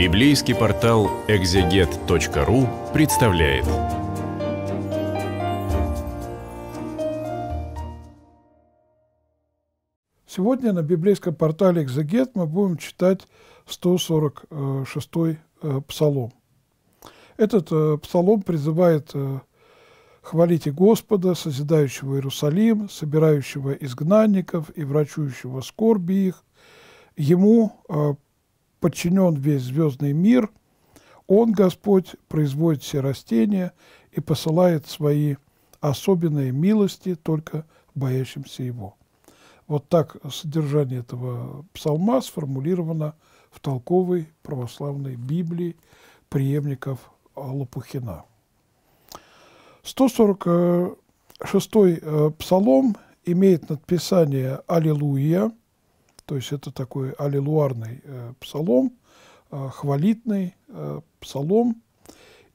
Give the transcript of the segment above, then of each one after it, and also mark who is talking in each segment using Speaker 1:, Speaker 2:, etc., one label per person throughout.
Speaker 1: Библейский портал экзегет.ру представляет. Сегодня на библейском портале «Экзегет» мы будем читать 146-й э, псалом. Этот э, псалом призывает э, «Хвалите Господа, созидающего Иерусалим, собирающего изгнанников и врачующего скорби их, Ему подчинен весь звездный мир, Он, Господь, производит все растения и посылает свои особенные милости только боящимся Его. Вот так содержание этого псалма сформулировано в толковой православной Библии преемников Лопухина. 146-й э, псалом имеет надписание «Аллилуйя», то есть это такой аллилуарный э, псалом, э, хвалитный э, псалом.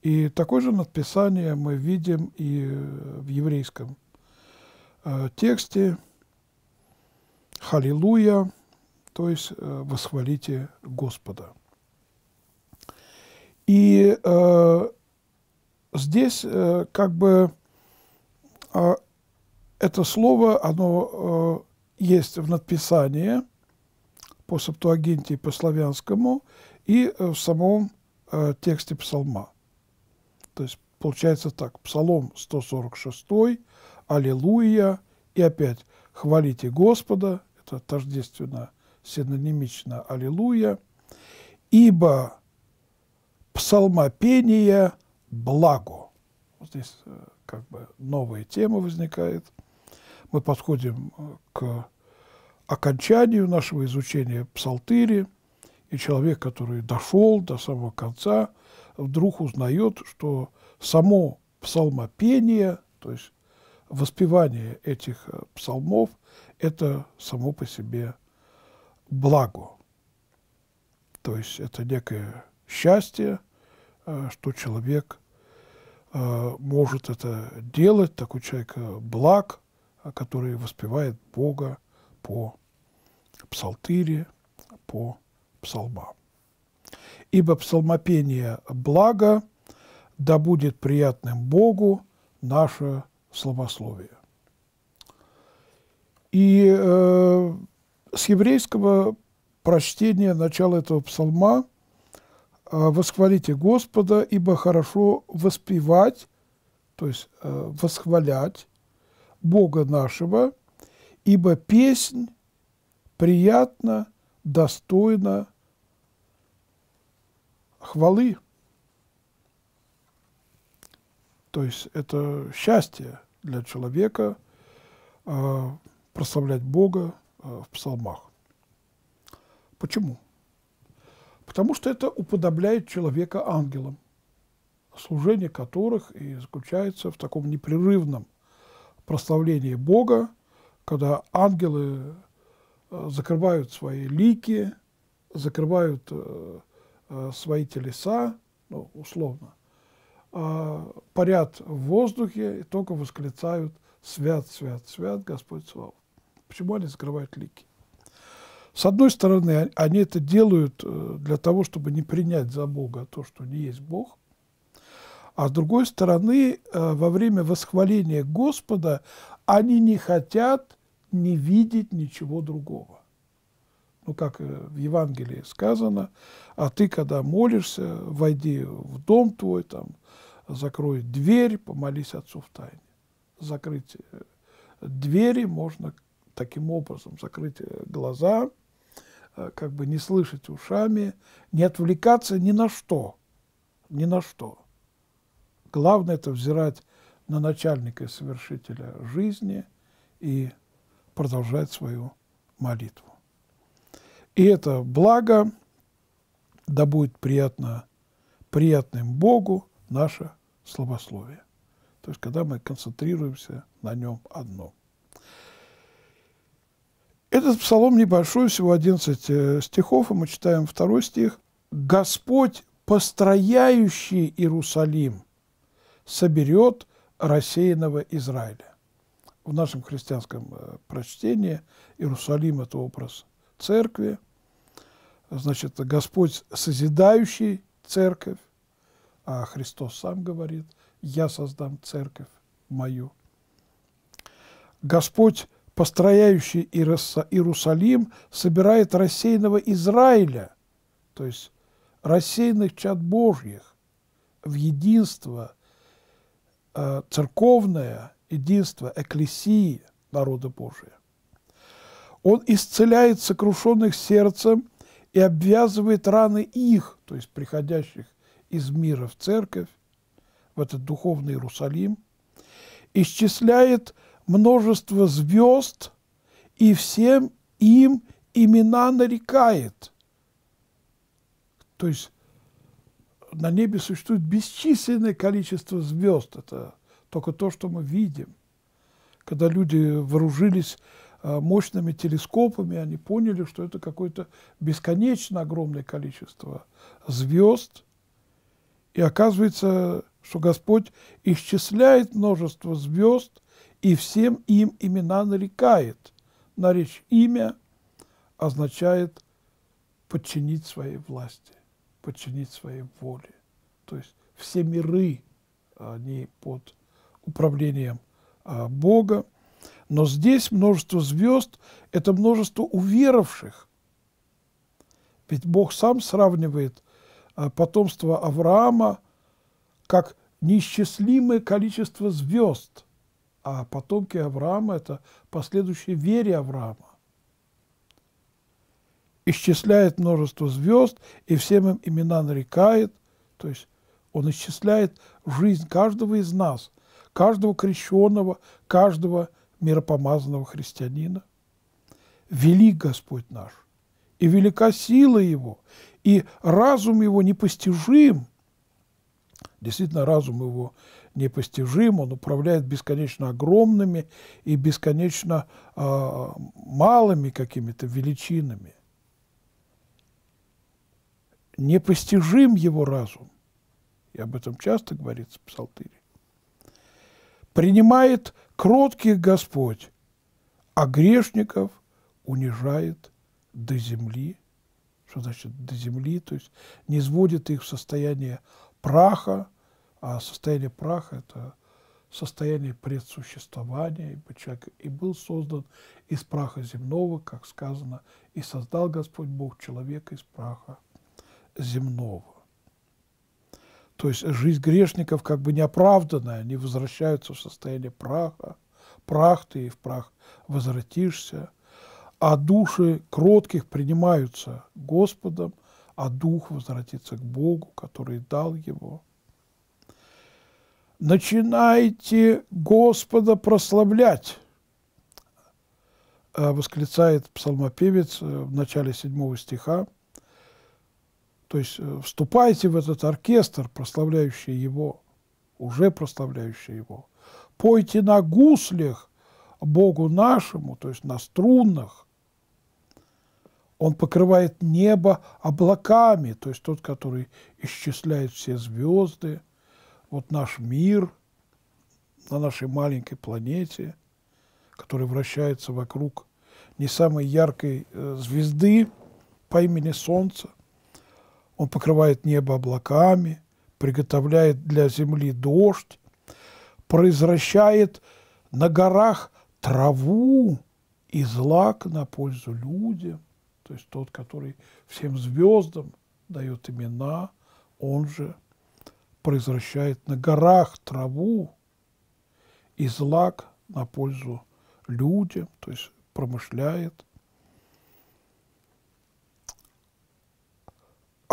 Speaker 1: И такое же надписание мы видим и э, в еврейском э, тексте «Халилуя», то есть э, «Восхвалите Господа». И э, здесь э, как бы э, это слово, оно э, есть в надписании – по Септуагинте и по славянскому, и э, в самом э, тексте псалма. То есть получается так, псалом 146, аллилуйя, и опять хвалите Господа, это тождественно, синонимично аллилуйя, ибо псалмопение благо. Вот здесь э, как бы новая тема возникает. Мы подходим э, к окончанию нашего изучения псалтыри, и человек, который дошел до самого конца, вдруг узнает, что само псалмопение, то есть воспевание этих э, псалмов, это само по себе благо. То есть это некое счастье, э, что человек э, может это делать, такой человек благ, который воспевает Бога по псалтыре, по псалмам. Ибо псалмопение благо, да будет приятным Богу наше словословие. И э, с еврейского прочтения начала этого псалма э, «Восхвалите Господа, ибо хорошо воспевать, то есть э, восхвалять Бога нашего, ибо песнь приятно, достойно хвалы. То есть это счастье для человека э, прославлять Бога э, в псалмах. Почему? Потому что это уподобляет человека ангелам, служение которых и заключается в таком непрерывном прославлении Бога, когда ангелы Э, закрывают свои лики, закрывают э, э, свои телеса, ну, условно, а парят в воздухе и только восклицают «Свят, свят, свят Господь Слава». Почему они закрывают лики? С одной стороны, а, они это делают для того, чтобы не принять за Бога то, что не есть Бог. А с другой стороны, во время восхваления Господа они не хотят не видеть ничего другого. Ну, как э, в Евангелии сказано, а ты, когда молишься, войди в дом твой, там, закрой дверь, помолись Отцу в тайне. Закрыть э, двери можно таким образом, закрыть э, глаза, как бы не слышать ушами, не отвлекаться ни на что, ни на что. Главное – это взирать на начальника и совершителя жизни и продолжать свою молитву. И это благо, да будет приятно, приятным Богу наше словословие. То есть, когда мы концентрируемся на нем одно. Этот псалом небольшой, всего 11 э, стихов, и мы читаем второй стих. «Господь, построяющий Иерусалим, соберет рассеянного Израиля» в нашем христианском э, прочтении Иерусалим – это образ церкви, значит, Господь созидающий церковь, а Христос сам говорит, я создам церковь мою. Господь, построяющий Иерусалим, собирает рассеянного Израиля, то есть рассеянных чад Божьих, в единство э, церковное – единство, эклесии народа Божия. Он исцеляет сокрушенных сердцем и обвязывает раны их, то есть приходящих из мира в церковь, в этот духовный Иерусалим, исчисляет множество звезд и всем им имена нарекает. То есть на небе существует бесчисленное количество звезд. Это только то, что мы видим. Когда люди вооружились а, мощными телескопами, они поняли, что это какое-то бесконечно огромное количество звезд. И оказывается, что Господь исчисляет множество звезд и всем им имена нарекает. Наречь имя означает подчинить своей власти, подчинить своей воле. То есть все миры, они под управлением а, Бога. Но здесь множество звезд – это множество уверовавших. Ведь Бог сам сравнивает а, потомство Авраама как неисчислимое количество звезд, а потомки Авраама – это последующие вере Авраама. Исчисляет множество звезд и всем им имена нарекает, то есть он исчисляет жизнь каждого из нас, каждого крещенного, каждого миропомазанного христианина. Велик Господь наш, и велика сила Его, и разум Его непостижим. Действительно, разум Его непостижим, Он управляет бесконечно огромными и бесконечно э, малыми какими-то величинами. Непостижим Его разум. И об этом часто говорится в Псалтире принимает кротких Господь, а грешников унижает до земли. Что значит до земли? То есть не сводит их в состояние праха, а состояние праха – это состояние предсуществования, ибо человек и был создан из праха земного, как сказано, и создал Господь Бог человека из праха земного. То есть жизнь грешников как бы неоправданная, они возвращаются в состояние праха, прах ты и в прах возвратишься, а души кротких принимаются Господом, а дух возвратится к Богу, который дал его. «Начинайте Господа прославлять!» э, восклицает псалмопевец э, в начале седьмого стиха. То есть э, вступайте в этот оркестр, прославляющий его, уже прославляющий его. Пойте на гуслях Богу нашему, то есть на струнах. Он покрывает небо облаками, то есть тот, который исчисляет все звезды, вот наш мир на нашей маленькой планете, который вращается вокруг не самой яркой э, звезды по имени Солнце, он покрывает небо облаками, приготовляет для земли дождь, произвращает на горах траву и злак на пользу людям. То есть тот, который всем звездам дает имена, он же произвращает на горах траву и злак на пользу людям, то есть промышляет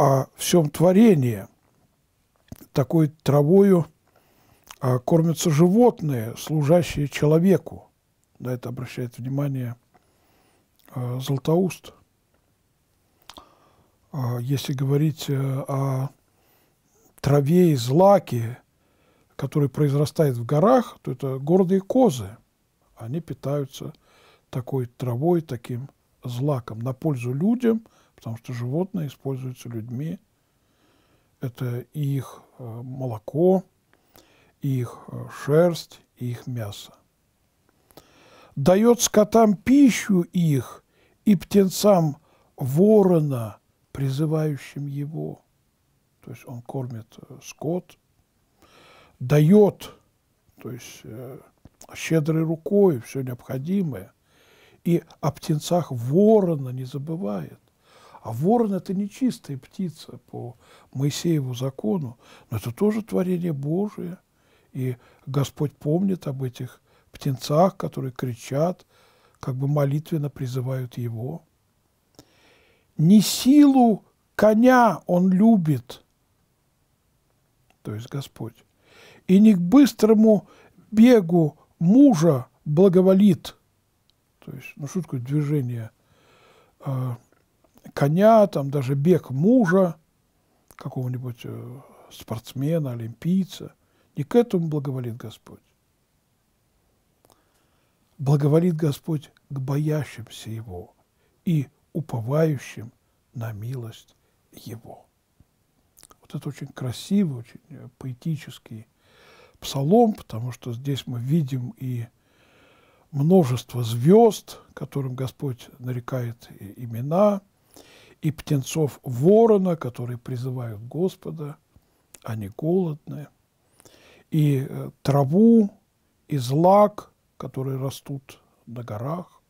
Speaker 1: о всем творении. Такой травою а, кормятся животные, служащие человеку. На это обращает внимание а, Златоуст. А, если говорить э, о траве и злаке, который произрастает в горах, то это гордые козы. Они питаются такой травой, таким злаком на пользу людям – потому что животные используются людьми. Это их э, молоко, их э, шерсть, их мясо. Дает скотам пищу их и птенцам ворона, призывающим его. То есть он кормит э, скот, дает, то есть щедрой рукой все необходимое. И о птенцах ворона не забывает. А ворон – это не чистая птица по Моисееву закону, но это тоже творение Божие. И Господь помнит об этих птенцах, которые кричат, как бы молитвенно призывают Его. Не силу коня Он любит, то есть Господь, и не к быстрому бегу мужа благоволит, то есть, ну что такое движение а, – коня, там даже бег мужа, какого-нибудь э, спортсмена, олимпийца. Не к этому благоволит Господь. Благоволит Господь к боящимся Его и уповающим на милость Его. Вот это очень красивый, очень э, поэтический псалом, потому что здесь мы видим и множество звезд, которым Господь нарекает имена – и птенцов ворона, которые призывают Господа, они голодны, и э, траву, и злак, которые растут на горах,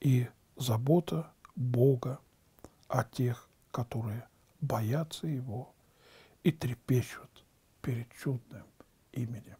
Speaker 1: и забота Бога о тех, которые боятся Его и трепещут перед чудным именем.